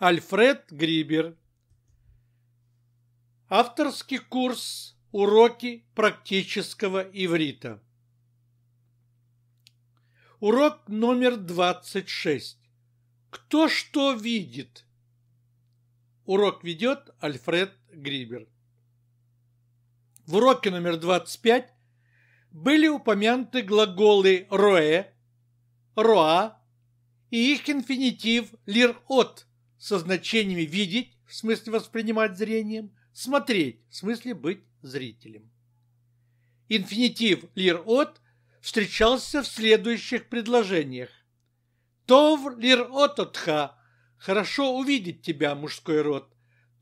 Альфред Грибер. Авторский курс «Уроки практического иврита». Урок номер 26. Кто что видит? Урок ведет Альфред Грибер. В уроке номер 25 были упомянуты глаголы «роэ», «роа» и их инфинитив «лир-от», со значениями видеть, в смысле воспринимать зрением, смотреть, в смысле быть зрителем. Инфинитив лир-от встречался в следующих предложениях. Тов лир-ототха – хорошо увидеть тебя, мужской род.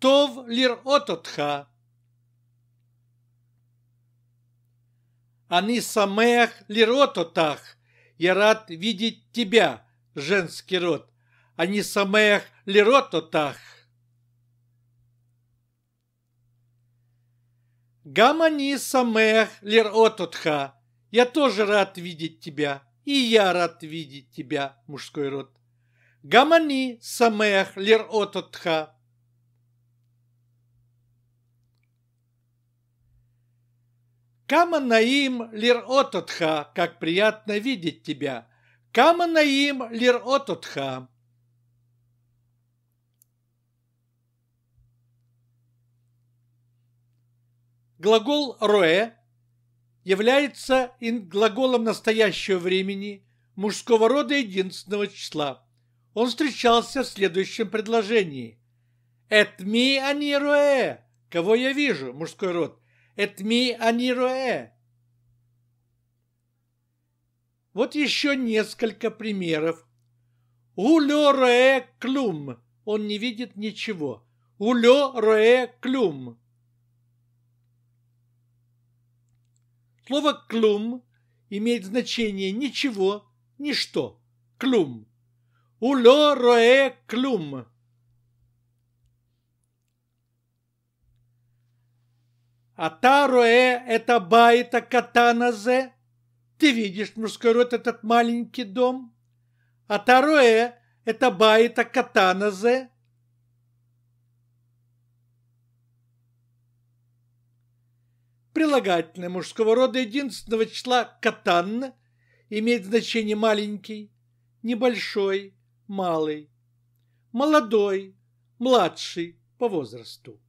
Тов лир-ототха – Они самех лирототах – я рад видеть тебя, женский род а не самеях лірототах. Гамани самеях лирототха. Я тоже рад видеть тебя. И я рад видеть тебя, мужской род. Гамани самеях лирототха. Кама наим лирототха, как приятно видеть тебя. Кама наим лирототха. Глагол «роэ» является глаголом настоящего времени мужского рода единственного числа. Он встречался в следующем предложении. «Эт ми они роэ» – «Кого я вижу?» – мужской род. «Эт ми они роэ» Вот еще несколько примеров. Улё роэ клюм. Он не видит ничего. Улё роэ клюм. Слово «клум» имеет значение «ничего», «ничто», «клум». Уло роэ клум». «Атароэ это байта катаназе». Ты видишь, мужской род, этот маленький дом. Атароэ это байта катаназе. Прилагательное мужского рода единственного числа «катан» имеет значение «маленький», «небольшой», «малый», «молодой», «младший» по возрасту.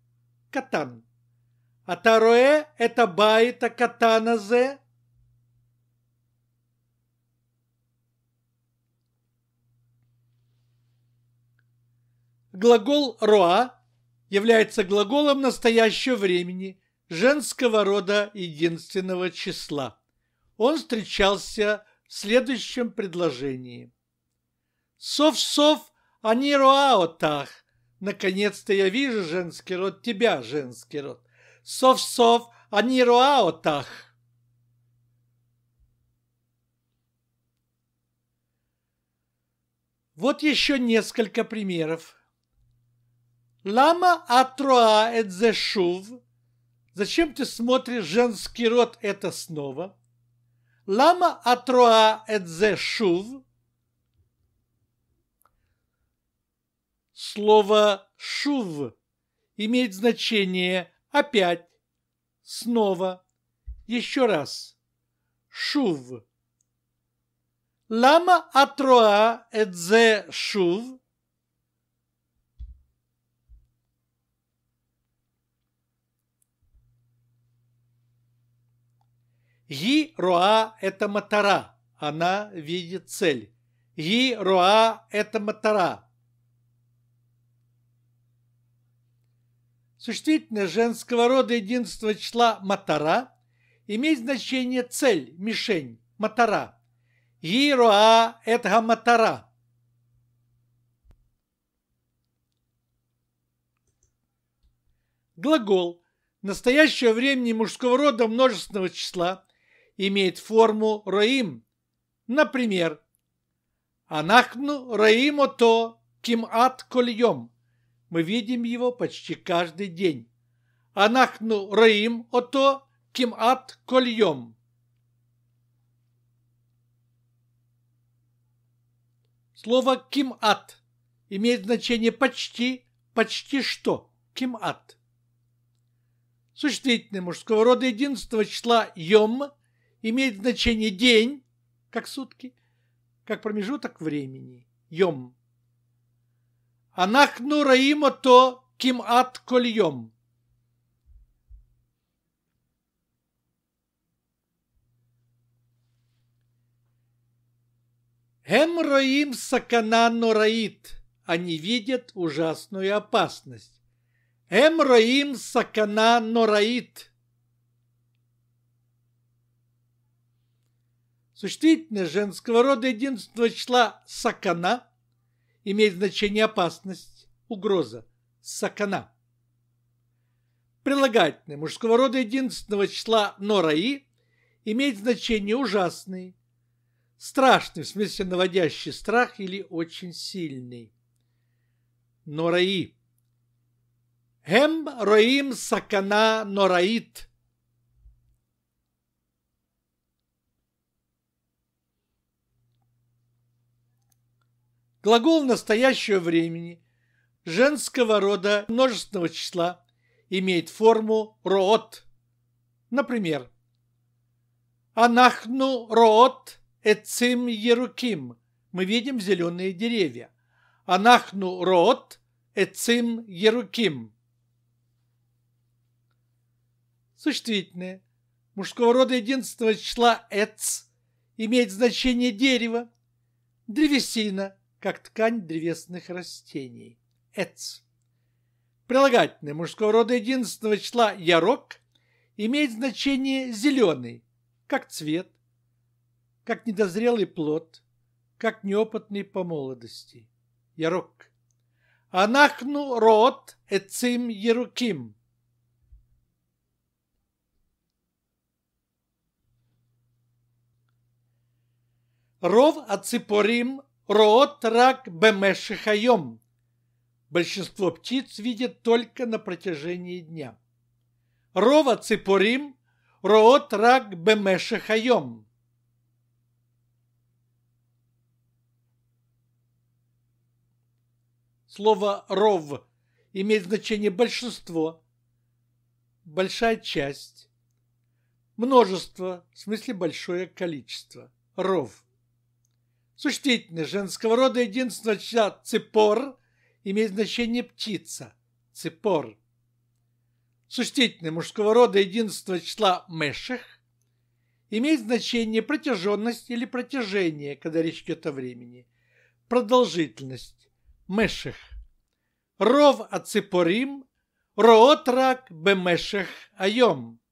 «Катан». А тароэ – это байта катаназе. Глагол «роа» является глаголом настоящего времени – женского рода единственного числа. Он встречался в следующем предложении. «Сов-сов, а не роаотах! Наконец-то я вижу женский род, тебя, женский род! Сов-сов, а не роаотах!» Вот еще несколько примеров. Лама атроа эдзешув Зачем ты смотришь женский род это снова? Лама атроа эдзе шув. Слово шув имеет значение опять, снова, еще раз. Шув. Лама атроа эдзе шув. Ги-роа – это матара, она видит цель. Ги-роа – это матара. Существительное женского рода единство числа матара имеет значение цель, мишень, матара. Ги-роа – это матара – Глагол настоящего времени мужского рода множественного числа имеет форму раим, Например, Анахну Раимо то кимат кольем. Мы видим его почти каждый день. Анахну Раим ото кимат кольем. Слово кимат имеет значение почти, почти что. Кимат. Существительное мужского рода единственного числа йом имеет значение день, как сутки, как промежуток времени. Йом. Анахну раимо то коль кольем. Эм роим сакана нораит. Они видят ужасную опасность. Эм роим сакана нораит. Существительное женского рода единственного числа «сакана» имеет значение опасность, угроза, «сакана». Прилагательное мужского рода единственного числа «нораи» имеет значение «ужасный», страшный, в смысле наводящий страх или очень сильный. Нораи. Хем роим сакана нораит. Глагол настоящего времени женского рода множественного числа имеет форму «роот». Например, «Анахну роот эцим еруким» мы видим зеленые деревья. «Анахну роот эцим еруким» существительное мужского рода единственного числа «эц» имеет значение дерево, древесина – как ткань древесных растений. Эц. Прилагательное мужского рода единственного числа ярок имеет значение зеленый, как цвет, как недозрелый плод, как неопытный по молодости. Ярок. Анахну рот эцим яруким. Ров аципорим Роот рак бемешихаем. Большинство птиц видит только на протяжении дня. Рова ципорим, роот рак бемешихаем. Слово «ров» имеет значение «большинство», «большая часть», «множество», в смысле «большое количество», «ров». Существительное женского рода единственного числа «ципор» имеет значение «птица» – «ципор». Существительное мужского рода единственного числа «меших» имеет значение протяженность или протяжение, когда речь идет о времени, продолжительность, «меших». Ров аципорим, роот рак бемеших айом –